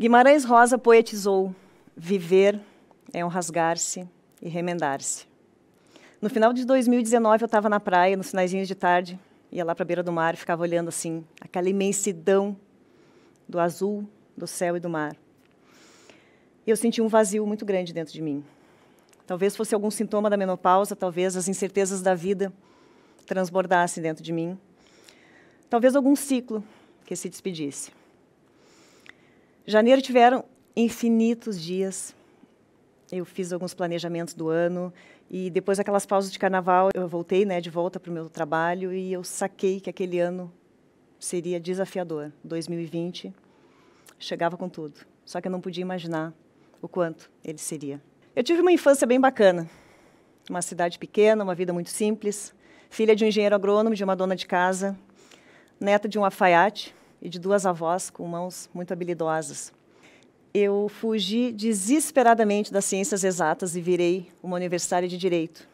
Guimarães Rosa poetizou: viver é um rasgar-se e remendar-se. No final de 2019, eu estava na praia, nos finaizinhos de tarde, ia lá para a beira do mar e ficava olhando assim, aquela imensidão do azul, do céu e do mar. E eu senti um vazio muito grande dentro de mim. Talvez fosse algum sintoma da menopausa, talvez as incertezas da vida transbordassem dentro de mim. Talvez algum ciclo que se despedisse. Janeiro tiveram infinitos dias. Eu fiz alguns planejamentos do ano e depois daquelas pausas de carnaval, eu voltei, né, de volta para o meu trabalho e eu saquei que aquele ano seria desafiador. 2020 chegava com tudo. Só que eu não podia imaginar o quanto ele seria. Eu tive uma infância bem bacana. Uma cidade pequena, uma vida muito simples, filha de um engenheiro agrônomo, de uma dona de casa, neta de um alfaiate, e de duas avós com mãos muito habilidosas. Eu fugi desesperadamente das ciências exatas e virei uma universitária de direito.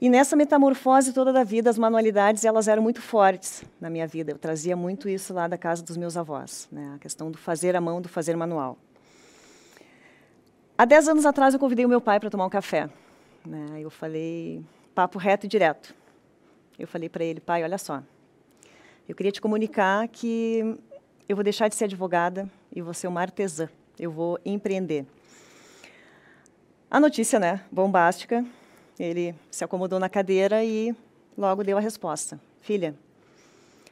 E nessa metamorfose toda da vida, as manualidades elas eram muito fortes na minha vida. Eu trazia muito isso lá da casa dos meus avós, né? a questão do fazer à mão, do fazer manual. Há dez anos atrás, eu convidei o meu pai para tomar um café. Né? Eu falei, papo reto e direto. Eu falei para ele, pai, olha só, eu queria te comunicar que eu vou deixar de ser advogada e vou ser uma artesã. Eu vou empreender. A notícia, né, bombástica. Ele se acomodou na cadeira e logo deu a resposta. Filha,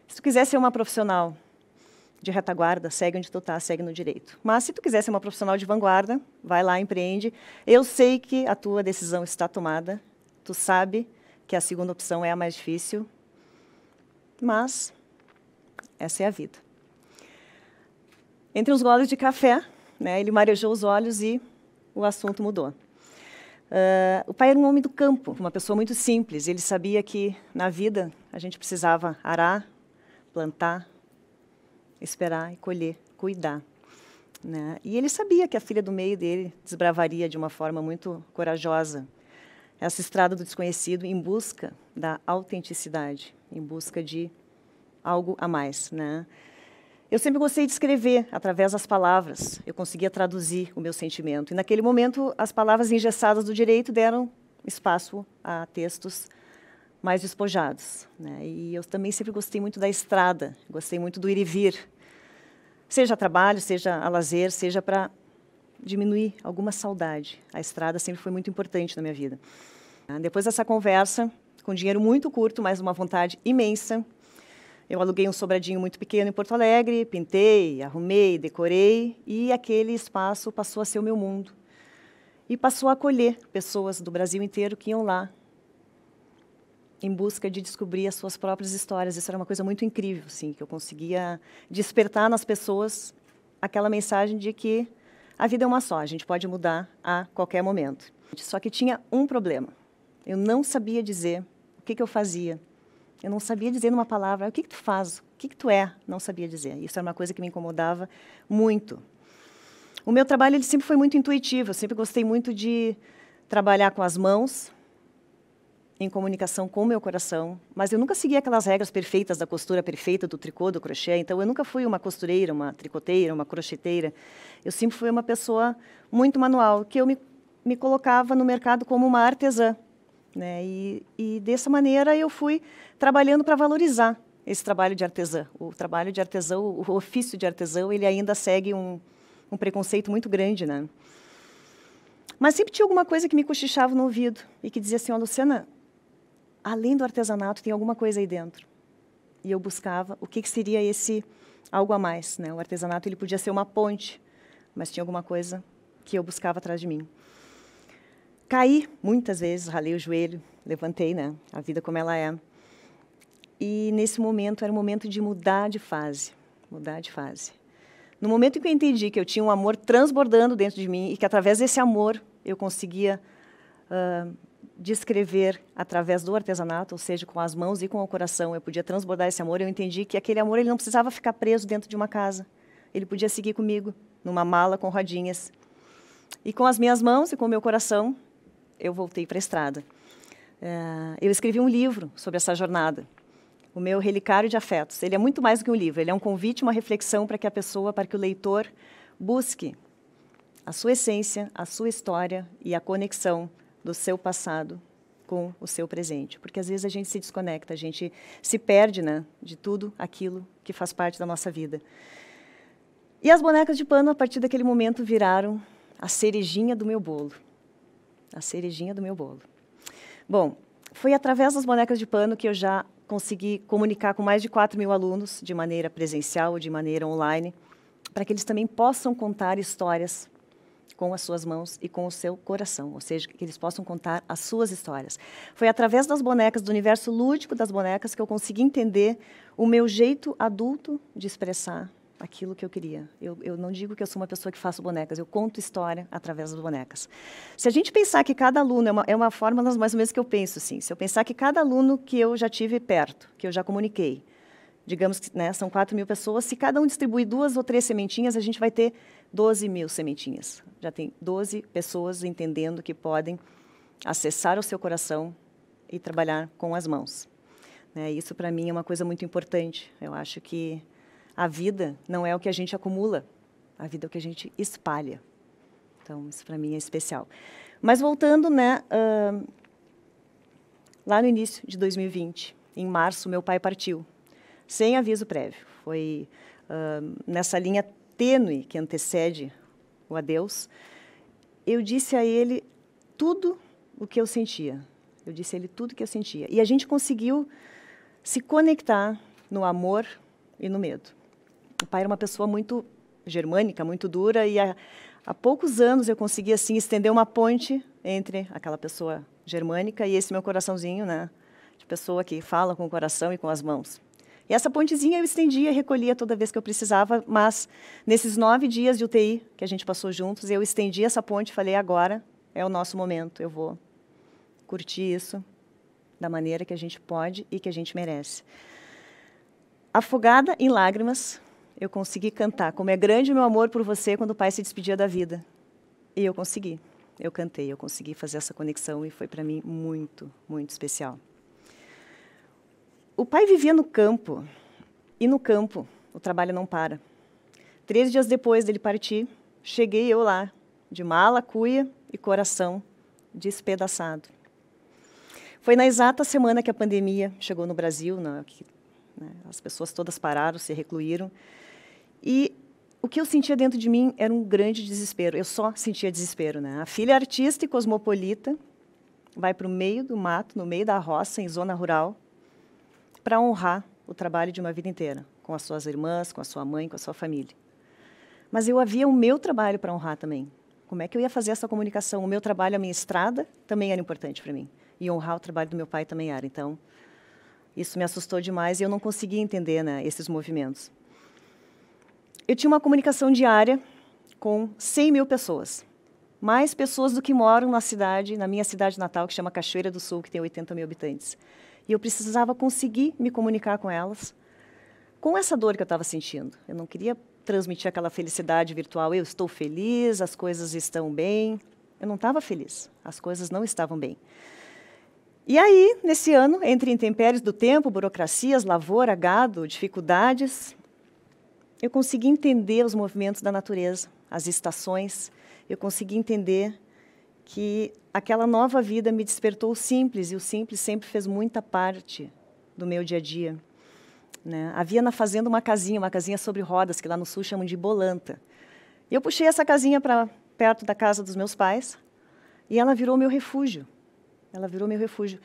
se tu quiser ser uma profissional de retaguarda, segue onde tu tá, segue no direito. Mas se tu quiser ser uma profissional de vanguarda, vai lá, empreende. Eu sei que a tua decisão está tomada. Tu sabe que a segunda opção é a mais difícil. Mas essa é a vida. Entre uns goles de café, né, ele marejou os olhos e o assunto mudou. Uh, o pai era um homem do campo, uma pessoa muito simples. Ele sabia que na vida a gente precisava arar, plantar, esperar e colher, cuidar. Né? E ele sabia que a filha do meio dele desbravaria de uma forma muito corajosa essa estrada do desconhecido em busca da autenticidade, em busca de algo a mais, né? Eu sempre gostei de escrever através das palavras. Eu conseguia traduzir o meu sentimento. E naquele momento, as palavras engessadas do direito deram espaço a textos mais despojados. Né? E eu também sempre gostei muito da estrada, gostei muito do ir e vir, seja a trabalho, seja a lazer, seja para diminuir alguma saudade. A estrada sempre foi muito importante na minha vida. Depois dessa conversa, com dinheiro muito curto, mas uma vontade imensa, eu aluguei um sobradinho muito pequeno em Porto Alegre, pintei, arrumei, decorei e aquele espaço passou a ser o meu mundo. E passou a acolher pessoas do Brasil inteiro que iam lá em busca de descobrir as suas próprias histórias. Isso era uma coisa muito incrível, sim, que eu conseguia despertar nas pessoas aquela mensagem de que a vida é uma só, a gente pode mudar a qualquer momento. Só que tinha um problema. Eu não sabia dizer o que, que eu fazia eu não sabia dizer numa palavra, ah, o que, que tu faz, o que, que tu é, não sabia dizer. Isso era uma coisa que me incomodava muito. O meu trabalho ele sempre foi muito intuitivo, eu sempre gostei muito de trabalhar com as mãos, em comunicação com o meu coração, mas eu nunca segui aquelas regras perfeitas da costura perfeita, do tricô, do crochê, então eu nunca fui uma costureira, uma tricoteira, uma crocheteira. Eu sempre fui uma pessoa muito manual, que eu me, me colocava no mercado como uma artesã. Né? E, e dessa maneira eu fui trabalhando para valorizar esse trabalho de artesã. O trabalho de artesã, o ofício de artesão, ele ainda segue um, um preconceito muito grande, né? Mas sempre tinha alguma coisa que me cochichava no ouvido e que dizia assim, oh, Luciana, além do artesanato tem alguma coisa aí dentro. E eu buscava o que, que seria esse algo a mais, né? O artesanato ele podia ser uma ponte, mas tinha alguma coisa que eu buscava atrás de mim. Caí muitas vezes, ralei o joelho, levantei, né? A vida como ela é. E nesse momento era o momento de mudar de fase, mudar de fase. No momento em que eu entendi que eu tinha um amor transbordando dentro de mim e que através desse amor eu conseguia uh, descrever através do artesanato, ou seja, com as mãos e com o coração, eu podia transbordar esse amor. Eu entendi que aquele amor ele não precisava ficar preso dentro de uma casa. Ele podia seguir comigo numa mala com rodinhas. E com as minhas mãos e com o meu coração, eu voltei para a estrada. Uh, eu escrevi um livro sobre essa jornada, o meu relicário de afetos. Ele é muito mais do que um livro, ele é um convite, uma reflexão para que a pessoa, para que o leitor busque a sua essência, a sua história e a conexão do seu passado com o seu presente, porque às vezes a gente se desconecta, a gente se perde, né, de tudo aquilo que faz parte da nossa vida. E as bonecas de pano, a partir daquele momento, viraram a cerejinha do meu bolo a cerejinha do meu bolo. Bom, foi através das bonecas de pano que eu já consegui comunicar com mais de 4 mil alunos, de maneira presencial ou de maneira online, para que eles também possam contar histórias com as suas mãos e com o seu coração, ou seja, que eles possam contar as suas histórias. Foi através das bonecas, do universo lúdico das bonecas, que eu consegui entender o meu jeito adulto de expressar aquilo que eu queria. Eu, eu, não digo que eu sou uma pessoa que faço bonecas, eu conto história através das bonecas. Se a gente pensar que cada aluno, é uma, é uma forma mais ou menos que eu penso, sim. Se eu pensar que cada aluno que eu já tive perto, que eu já comuniquei, digamos que né, são 4 mil pessoas, se cada um distribuir duas ou três sementinhas, a gente vai ter 12 mil sementinhas. Já tem 12 pessoas entendendo que podem acessar o seu coração e trabalhar com as mãos. Né, isso, para mim, é uma coisa muito importante. Eu acho que a vida não é o que a gente acumula, a vida é o que a gente espalha. Então, isso para mim é especial. Mas voltando, né, uh, lá no início de 2020, em março, meu pai partiu, sem aviso prévio. Foi uh, nessa linha tênue que antecede o adeus. Eu disse a ele tudo o que eu sentia. Eu disse a ele tudo o que eu sentia. E a gente conseguiu se conectar no amor e no medo o pai era uma pessoa muito germânica, muito dura, e há, há poucos anos eu consegui assim estender uma ponte entre aquela pessoa germânica e esse meu coraçãozinho, né? De pessoa que fala com o coração e com as mãos. E essa pontezinha eu estendia, recolhia toda vez que eu precisava, mas nesses nove dias de UTI que a gente passou juntos, eu estendi essa ponte e falei: agora é o nosso momento, eu vou curtir isso da maneira que a gente pode e que a gente merece. Afogada em lágrimas, eu consegui cantar. Como é grande o meu amor por você quando o pai se despedia da vida. E eu consegui. Eu cantei, eu consegui fazer essa conexão e foi para mim muito, muito especial. O pai vivia no campo e no campo o trabalho não para. Três dias depois dele partir, cheguei eu lá, de mala, cuia e coração despedaçado. Foi na exata semana que a pandemia chegou no Brasil, que, né, as pessoas todas pararam, se recluíram, e o que eu sentia dentro de mim era um grande desespero. Eu só sentia desespero, né? A filha artista e cosmopolita vai para o meio do mato, no meio da roça, em zona rural, para honrar o trabalho de uma vida inteira, com as suas irmãs, com a sua mãe, com a sua família. Mas eu havia o meu trabalho para honrar também. Como é que eu ia fazer essa comunicação? O meu trabalho, a minha estrada, também era importante para mim. E honrar o trabalho do meu pai também era. Então, isso me assustou demais e eu não conseguia entender né, esses movimentos eu tinha uma comunicação diária com 100 mil pessoas. Mais pessoas do que moram na cidade, na minha cidade natal, que chama Cachoeira do Sul, que tem 80 mil habitantes. E eu precisava conseguir me comunicar com elas, com essa dor que eu estava sentindo. Eu não queria transmitir aquela felicidade virtual, eu estou feliz, as coisas estão bem. Eu não estava feliz, as coisas não estavam bem. E aí, nesse ano, entre intempéries do tempo, burocracias, lavoura, gado, dificuldades, eu consegui entender os movimentos da natureza, as estações. Eu consegui entender que aquela nova vida me despertou o simples e o simples sempre fez muita parte do meu dia a dia. Né? Havia na fazenda uma casinha, uma casinha sobre rodas que lá no sul chamam de bolanta. Eu puxei essa casinha para perto da casa dos meus pais e ela virou meu refúgio. Ela virou meu refúgio.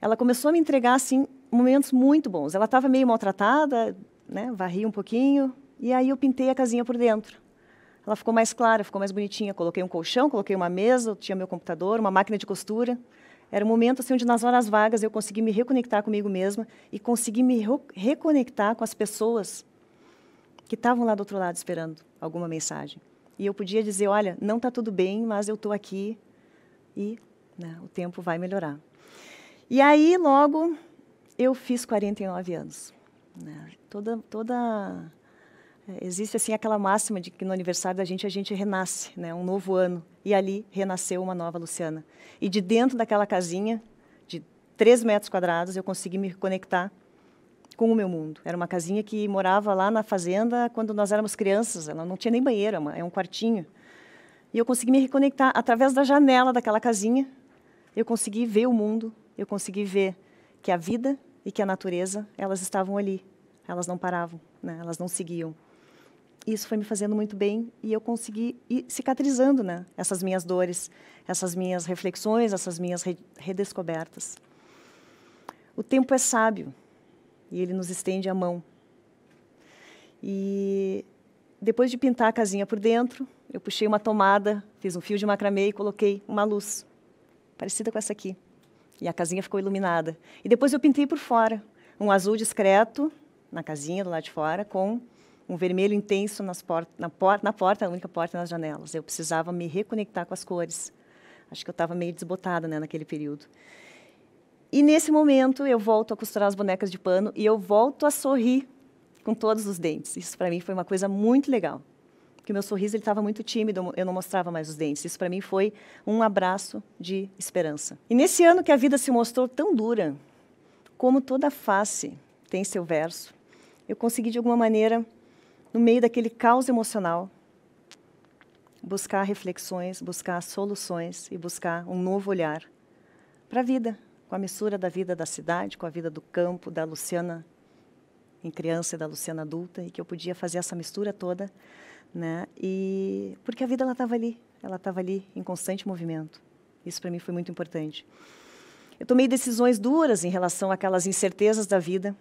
Ela começou a me entregar assim momentos muito bons. Ela estava meio maltratada, né, varri um pouquinho e aí eu pintei a casinha por dentro. Ela ficou mais clara, ficou mais bonitinha. Coloquei um colchão, coloquei uma mesa, tinha meu computador, uma máquina de costura. Era um momento assim onde nas horas vagas eu consegui me reconectar comigo mesma e consegui me reconectar com as pessoas que estavam lá do outro lado esperando alguma mensagem. E eu podia dizer, olha, não está tudo bem, mas eu estou aqui e né, o tempo vai melhorar. E aí logo eu fiz 49 anos. Né? Toda, toda é, existe assim aquela máxima de que no aniversário da gente a gente renasce, né? Um novo ano e ali renasceu uma nova Luciana. E de dentro daquela casinha de três metros quadrados eu consegui me conectar com o meu mundo. Era uma casinha que morava lá na fazenda quando nós éramos crianças. Ela não tinha nem banheiro, é, é um quartinho. E eu consegui me reconectar através da janela daquela casinha. Eu consegui ver o mundo. Eu consegui ver que a vida e que a natureza, elas estavam ali, elas não paravam, né? elas não seguiam. Isso foi me fazendo muito bem e eu consegui ir cicatrizando né? essas minhas dores, essas minhas reflexões, essas minhas redescobertas. O tempo é sábio e ele nos estende a mão. E depois de pintar a casinha por dentro, eu puxei uma tomada, fiz um fio de macramê e coloquei uma luz parecida com essa aqui. E a casinha ficou iluminada. E depois eu pintei por fora, um azul discreto na casinha do lado de fora, com um vermelho intenso nas port na, por na porta, a única porta nas janelas. Eu precisava me reconectar com as cores. Acho que eu estava meio desbotada né, naquele período. E nesse momento eu volto a costurar as bonecas de pano e eu volto a sorrir com todos os dentes. Isso para mim foi uma coisa muito legal porque meu sorriso ele estava muito tímido, eu não mostrava mais os dentes. Isso para mim foi um abraço de esperança. E nesse ano que a vida se mostrou tão dura, como toda face tem seu verso, eu consegui de alguma maneira, no meio daquele caos emocional, buscar reflexões, buscar soluções e buscar um novo olhar para a vida, com a mistura da vida da cidade, com a vida do campo, da Luciana em criança e da Luciana adulta, e que eu podia fazer essa mistura toda né? E porque a vida ela estava ali, ela estava ali em constante movimento. Isso para mim foi muito importante. Eu tomei decisões duras em relação àquelas incertezas da vida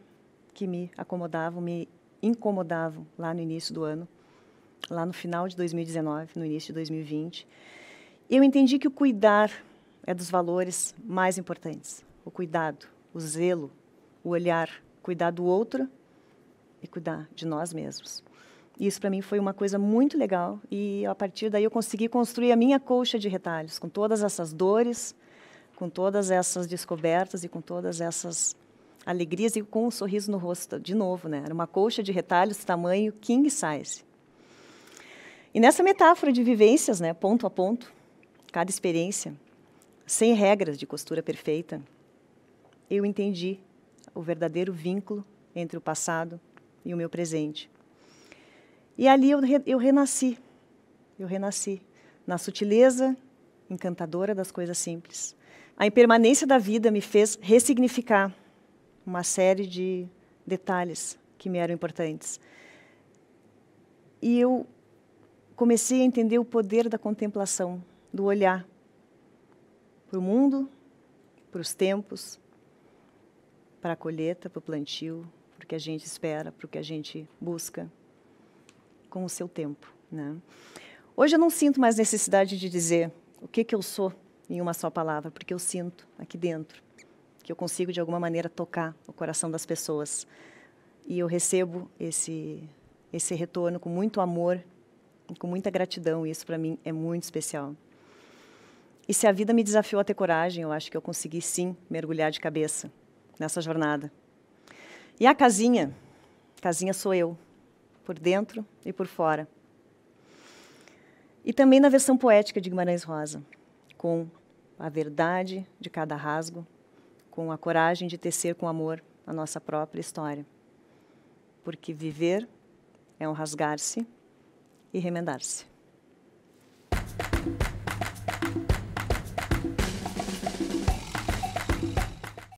que me acomodavam, me incomodavam lá no início do ano, lá no final de 2019, no início de 2020. Eu entendi que o cuidar é dos valores mais importantes. O cuidado, o zelo, o olhar, cuidar do outro e cuidar de nós mesmos. Isso para mim foi uma coisa muito legal e a partir daí eu consegui construir a minha colcha de retalhos com todas essas dores, com todas essas descobertas e com todas essas alegrias e com um sorriso no rosto de novo, né? Era uma colcha de retalhos tamanho king size. E nessa metáfora de vivências, né, ponto a ponto, cada experiência, sem regras de costura perfeita, eu entendi o verdadeiro vínculo entre o passado e o meu presente. E ali eu, re, eu renasci. Eu renasci na sutileza encantadora das coisas simples. A impermanência da vida me fez ressignificar uma série de detalhes que me eram importantes. E eu comecei a entender o poder da contemplação, do olhar para o mundo, para os tempos, para a colheita, para o plantio, para o que a gente espera, para o que a gente busca com o seu tempo. Né? Hoje eu não sinto mais necessidade de dizer o que, que eu sou em uma só palavra, porque eu sinto aqui dentro que eu consigo de alguma maneira tocar o coração das pessoas. E eu recebo esse esse retorno com muito amor, e com muita gratidão, e isso para mim é muito especial. E se a vida me desafiou a ter coragem, eu acho que eu consegui sim mergulhar de cabeça nessa jornada. E a casinha, casinha sou eu, por dentro e por fora. E também na versão poética de Guimarães Rosa, com a verdade de cada rasgo, com a coragem de tecer com amor a nossa própria história. Porque viver é um rasgar-se e remendar-se.